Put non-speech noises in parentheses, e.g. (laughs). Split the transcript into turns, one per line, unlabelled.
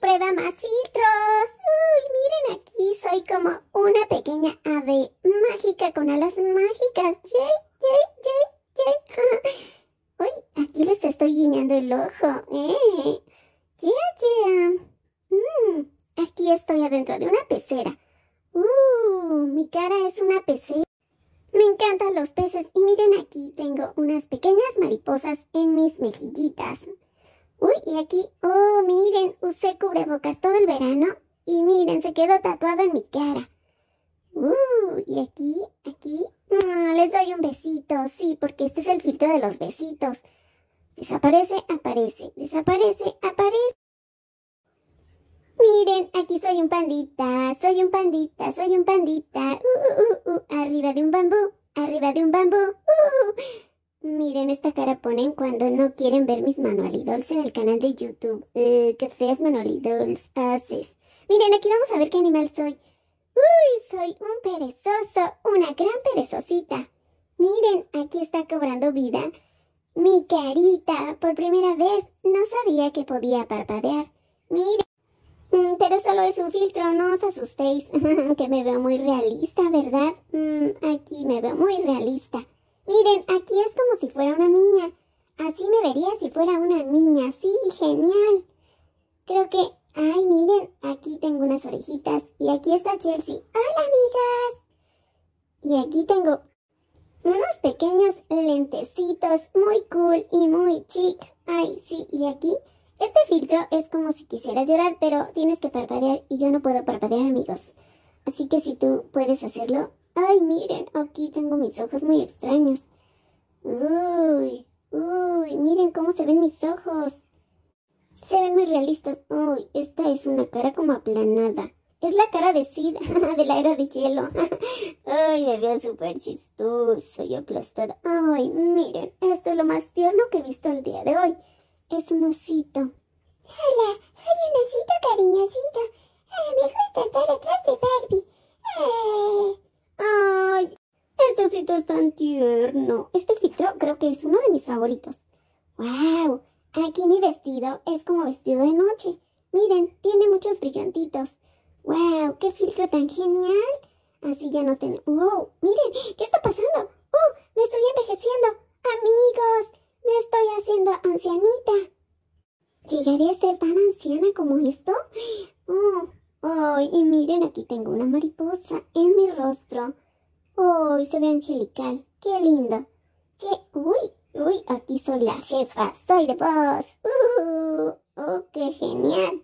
prueba más filtros. Uy, miren aquí, soy como una pequeña ave mágica con alas mágicas. Yay, yay, yay, yay. (laughs) Uy, aquí les estoy guiñando el ojo. Eh. Yeah, yeah. Mm, aquí estoy adentro de una pecera. Uh, mi cara es una pecera. Me encantan los peces y miren aquí tengo unas pequeñas mariposas en mis mejillitas. Y aquí, oh, miren, usé cubrebocas todo el verano y miren, se quedó tatuado en mi cara. Uh, y aquí, aquí, mm, les doy un besito, sí, porque este es el filtro de los besitos. Desaparece, aparece, desaparece, aparece. Miren, aquí soy un pandita, soy un pandita, soy un pandita. Uh, uh, uh, uh arriba de un bambú, arriba de un bambú. Uh, uh, uh. Miren esta cara ponen cuando no quieren ver mis manualidols en el canal de YouTube. Eh, qué feas manualidols haces. Miren, aquí vamos a ver qué animal soy. Uy, soy un perezoso, una gran perezosita. Miren, aquí está cobrando vida mi carita. Por primera vez no sabía que podía parpadear. Miren. Mm, pero solo es un filtro, no os asustéis, (laughs) que me veo muy realista, ¿verdad? Mm, aquí me veo muy realista. Miren, aquí es como si fuera una niña. Así me vería si fuera una niña. Sí, genial. Creo que... Ay, miren, aquí tengo unas orejitas. Y aquí está Chelsea. ¡Hola, amigas! Y aquí tengo unos pequeños lentecitos muy cool y muy chic. Ay, sí, y aquí este filtro es como si quisieras llorar, pero tienes que parpadear y yo no puedo parpadear, amigos. Así que si tú puedes hacerlo, Ay, miren, aquí tengo mis ojos muy extraños. Uy, uy, miren cómo se ven mis ojos. Se ven muy realistas. Uy, esta es una cara como aplanada. Es la cara de Sid, (laughs) de la era de hielo. Uy, (laughs) me veo súper chistoso y aplastado. Ay, miren, esto es lo más tierno que he visto el día de hoy. Es un osito. Hola, soy un osito cariñosito. es tan tierno. Este filtro creo que es uno de mis favoritos. ¡Wow! Aquí mi vestido es como vestido de noche. Miren, tiene muchos brillantitos. ¡Wow! ¡Qué filtro tan genial! Así ya no tengo... ¡Wow! ¡Miren! ¿Qué está pasando? ¡Oh! ¡Me estoy envejeciendo! ¡Amigos! ¡Me estoy haciendo ancianita! ¿Llegaré a ser tan anciana como esto? (gasps) ¡Oh! ¡Oh! Y miren, aquí tengo una mariposa en mi rostro. ¡Uy, se ve angelical! ¡Qué lindo! ¡Qué... ¡Uy! ¡Uy! Aquí soy la jefa, soy de voz. ¡Uh! uh, uh qué genial!